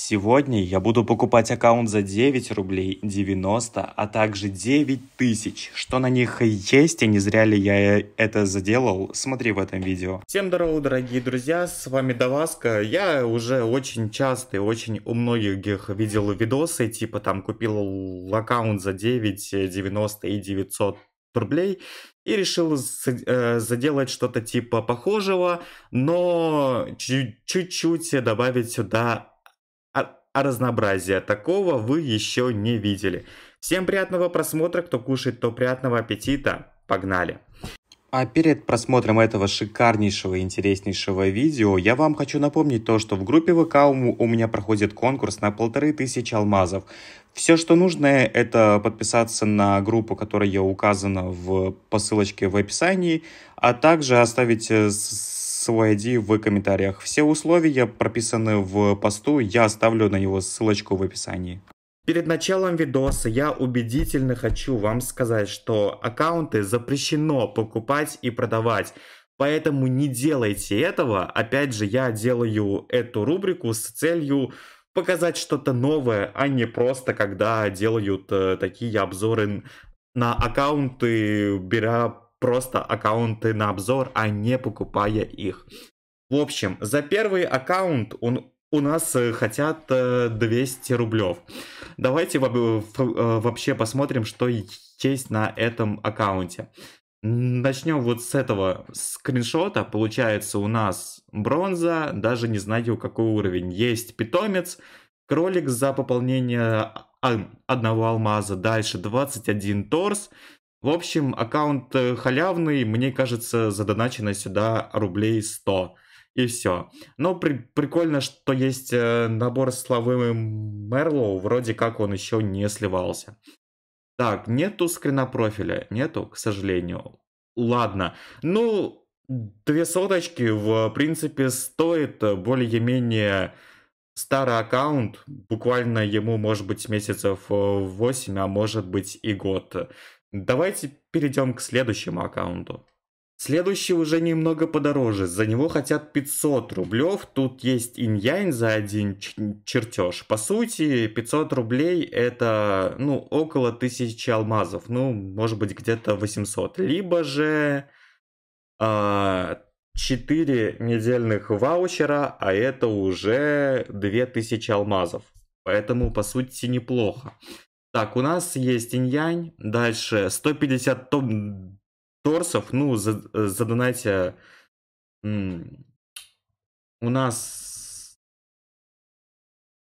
Сегодня я буду покупать аккаунт за 9 рублей 90, а также 9 тысяч. Что на них есть и не зря ли я это заделал, смотри в этом видео. Всем здорово, дорогие друзья, с вами Даваска. Я уже очень часто и очень у многих видел видосы, типа там купил аккаунт за 9, 90 и 900 рублей и решил э, заделать что-то типа похожего, но чуть-чуть добавить сюда а разнообразия такого вы еще не видели. Всем приятного просмотра, кто кушает, то приятного аппетита. Погнали! А перед просмотром этого шикарнейшего и интереснейшего видео я вам хочу напомнить то, что в группе ВК у меня проходит конкурс на полторы тысячи алмазов. Все, что нужно, это подписаться на группу, которая указана в посылочке в описании, а также оставить э, свой ID в комментариях. Все условия прописаны в посту, я оставлю на него ссылочку в описании. Перед началом видоса я убедительно хочу вам сказать, что аккаунты запрещено покупать и продавать. Поэтому не делайте этого. Опять же, я делаю эту рубрику с целью показать что-то новое, а не просто когда делают э, такие обзоры на аккаунты, беря просто аккаунты на обзор, а не покупая их. В общем, за первый аккаунт он у нас э, хотят 200 э, рублев. Давайте э, вообще посмотрим, что есть на этом аккаунте. Начнем вот с этого скриншота. Получается у нас бронза, даже не знаю какой уровень. Есть питомец, кролик за пополнение а, одного алмаза. Дальше 21 торс, в общем, аккаунт э, халявный, мне кажется, задоначено сюда рублей 100 и все. Но при- прикольно, что есть э, набор словы Мерлоу, вроде как он еще не сливался. Так, нету скрина профиля, нету, к сожалению. Ладно, ну, две соточки, в принципе, стоит э, более-менее старый аккаунт, буквально ему может быть месяцев 8, а может быть и год. Давайте перейдем к следующему аккаунту. Следующий уже немного подороже, за него хотят 500 рублев, тут есть инь-янь за один чертеж. По сути, 500 рублей это, ну, около 1000 алмазов, ну, может быть, где-то 800. Либо же а, 4 недельных ваучера, а это уже 2000 алмазов. Поэтому, по сути, неплохо. Так, у нас есть инь-янь. Дальше 150 топ торсов. Ну, за, э, задонайте. У нас...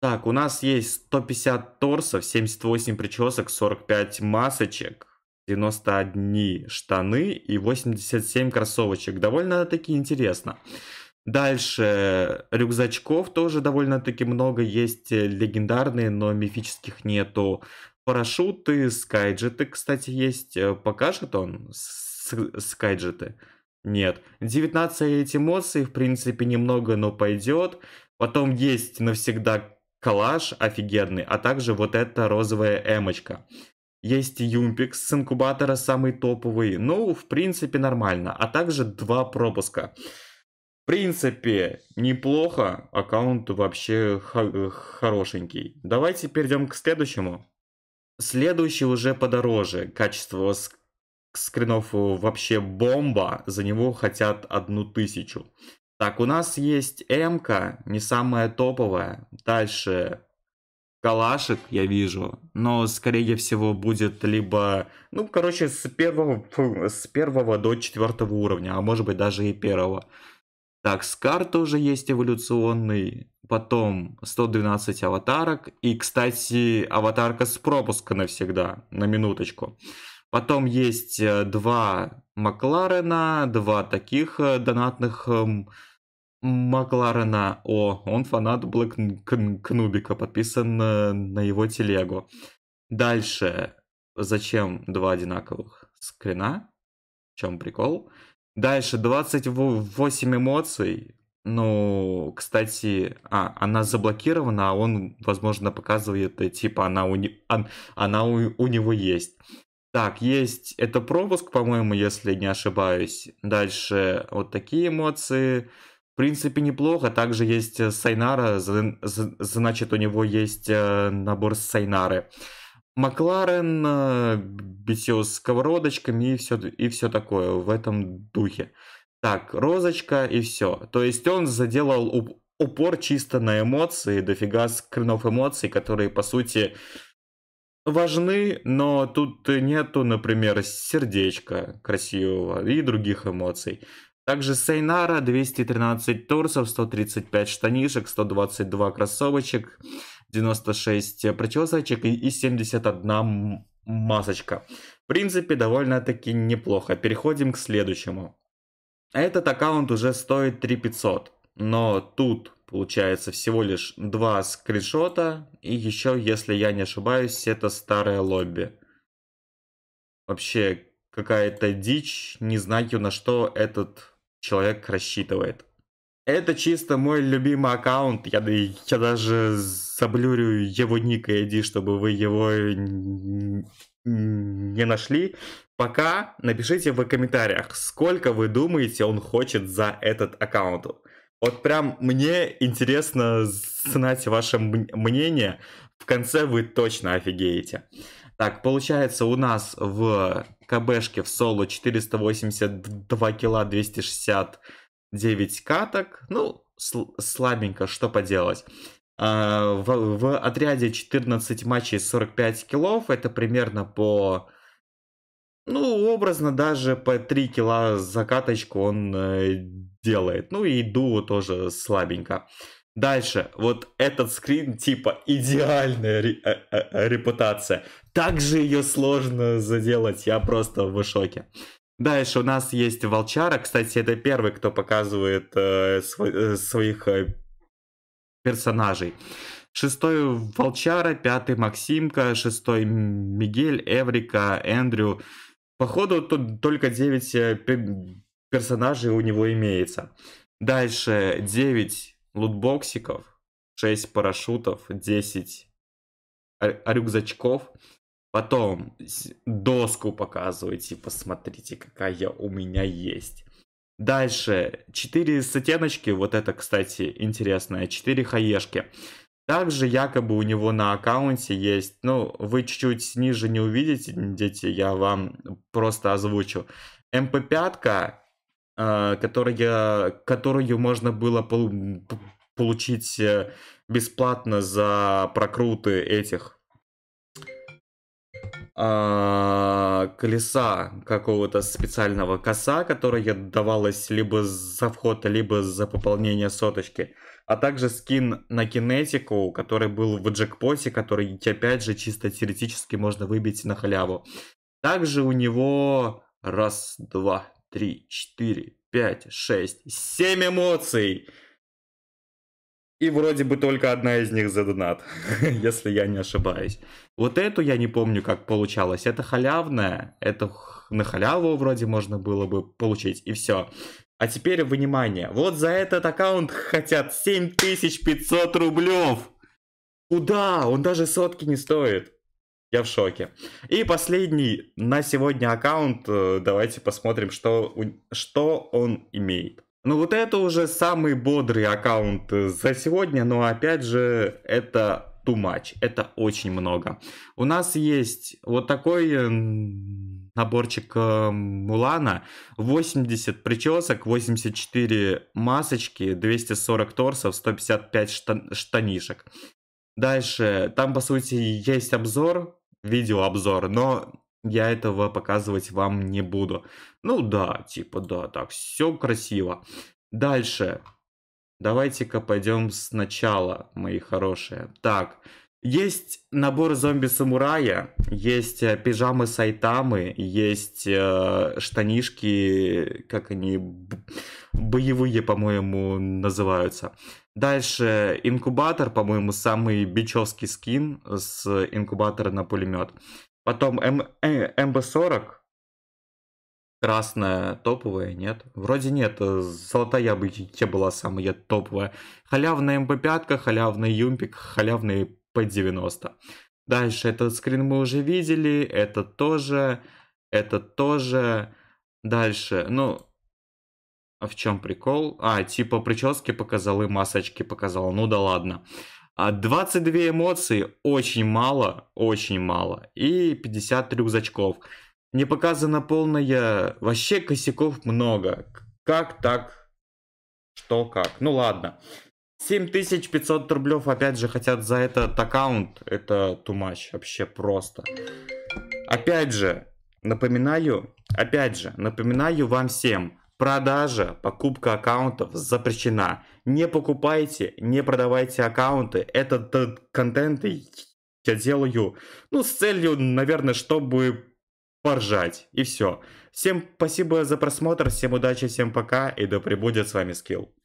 Так, у нас есть 150 торсов, 78 причесок, 45 масочек, 91 штаны и 87 кроссовочек. Довольно-таки Интересно. Дальше э, рюкзачков тоже довольно-таки много. Есть э, легендарные, но мифических нету. Парашюты, скайджеты, кстати, есть. Э, покажет он скайджеты? Нет. 19 эмоций, в принципе, немного, но пойдет. Потом есть навсегда коллаж офигенный, а также вот эта розовая эмочка. Есть Юмпик с инкубатора, самый топовый. Ну, в принципе, нормально. А также два пропуска. В принципе, неплохо. Аккаунт вообще хорошенький. Давайте перейдем к следующему. Следующий уже подороже. Качество ск скринов вообще бомба. За него хотят одну тысячу. Так, у нас есть м не самая топовая. Дальше калашек, я вижу. Но, скорее всего, будет либо... Ну, короче, с первого, с первого до четвертого уровня, а может быть даже и первого. Так, Скар тоже есть эволюционный. Потом 112 аватарок. И, кстати, аватарка с пропуска навсегда, на минуточку. Потом есть э, два Макларена, два таких э, донатных эм, Макларена. О, он фанат Блэк Кнубика, подписан э, на его телегу. Дальше, зачем два одинаковых скрина? В чем прикол? Дальше 28 эмоций. Ну, кстати, а, она заблокирована, а он, возможно, показывает, э, типа, она у, не, он, а, она у, у него есть. Так, есть, это пропуск, по-моему, если не ошибаюсь. Дальше вот такие эмоции. В принципе, неплохо. Также есть э, Сайнара, значит, у него есть э, набор Сайнары. Макларен, э, битье сковородочками и все, и все такое в этом духе. Так, розочка и все. То есть он заделал упор чисто на эмоции, дофига скрынов эмоций, которые, по сути, важны, но тут нету, например, сердечка красивого и других эмоций. Также Сейнара 213 торсов, 135 штанишек, 122 кроссовочек, 96 э, прочесочек и 71 масочка. В принципе, довольно-таки неплохо. Переходим к следующему. Этот аккаунт уже стоит 3500. Но тут получается всего лишь два скриншота. И еще, если я не ошибаюсь, это старое лобби. Вообще какая-то дичь. Не знаю, на что этот человек рассчитывает. Это чисто мой любимый аккаунт. Я, я даже заблюрю его ник и ID, чтобы вы его не нашли. Пока напишите в комментариях, сколько вы думаете он хочет за этот аккаунт. Вот прям мне интересно знать ваше мнение. В конце вы точно офигеете. Так, получается у нас в КБшке в соло 482 кило 260 9 каток. Ну, сл- слабенько, что поделать. А, в, в отряде 14 матчей 45 килов. Это примерно по... Ну, образно даже по 3 кило за каточку он э, делает. Ну и дуо тоже слабенько. Дальше, вот этот скрин типа идеальная ре- э- э-, э репутация. Как же ее сложно заделать, я просто в шоке. Дальше у нас есть волчара. Кстати, это первый, кто показывает э, свой, э, своих э, персонажей. Шестой Волчара, пятый Максимка, шестой Мигель, Эврика, Эндрю. Походу, тут только 9 э, персонажей у него имеется. Дальше 9 лутбоксиков, 6 парашютов, 10 рюкзачков, Потом доску показывает, типа, посмотрите, какая у меня есть. Дальше, 4 сатеночки, вот это, кстати, интересное, 4 хаешки. Также якобы у него на аккаунте есть, ну, вы чуть-чуть ниже не увидите, дети, я вам просто озвучу. МП5, э, которая, которую можно было получить э, бесплатно за прокруты этих а, колеса какого-то специального коса, которое давалось либо за вход, либо за пополнение соточки. А также скин на кинетику, который был в джекпоте, который опять же чисто теоретически можно выбить на халяву. Также у него раз, два, три, четыре, пять, шесть, семь эмоций. И вроде бы только одна из них за донат, если я не ошибаюсь. Вот эту я не помню, как получалось. Это халявная, это на халяву вроде можно было бы получить, и все. А теперь, внимание, вот за этот аккаунт хотят 7500 рублев. Куда? Он даже сотки не стоит. Я в шоке. И последний на сегодня аккаунт. Э, давайте посмотрим, что, что он имеет. Ну вот это уже самый бодрый аккаунт э, за сегодня, но опять же это too much, это очень много. У нас есть вот такой э, наборчик э, Мулана, 80 причесок, 84 масочки, 240 торсов, 155 штан штанишек. Дальше, там по сути есть обзор, видеообзор, но я этого показывать вам не буду. Ну да, типа да, так, все красиво. Дальше. Давайте-ка пойдем сначала, мои хорошие. Так, есть набор зомби-самурая, есть э, пижамы Сайтамы, есть э, штанишки, как они, боевые, по-моему, называются. Дальше инкубатор, по-моему, самый бичевский скин с инкубатора на пулемет. Потом МБ-40, э, красная топовая, нет? Вроде нет, э, золотая бы те была самая топовая. Халявная МБ-5, халявный Юмпик, халявный П-90. Дальше этот скрин мы уже видели, это тоже, это тоже. Дальше, ну, а в чем прикол? А, типа прически показал и масочки показал, ну да ладно. А 22 эмоции очень мало, очень мало. И 50 рюкзачков. Не показано полное, вообще косяков много. Как так? Что как? Ну ладно. 7500 рублей опять же хотят за этот аккаунт. Это too much, вообще просто. Опять же, напоминаю, опять же, напоминаю вам всем. Продажа, покупка аккаунтов запрещена. Не покупайте, не продавайте аккаунты. Этот, контент я делаю, ну, с целью, наверное, чтобы поржать. И все. Всем спасибо за просмотр, всем удачи, всем пока, и да пребудет с вами скилл.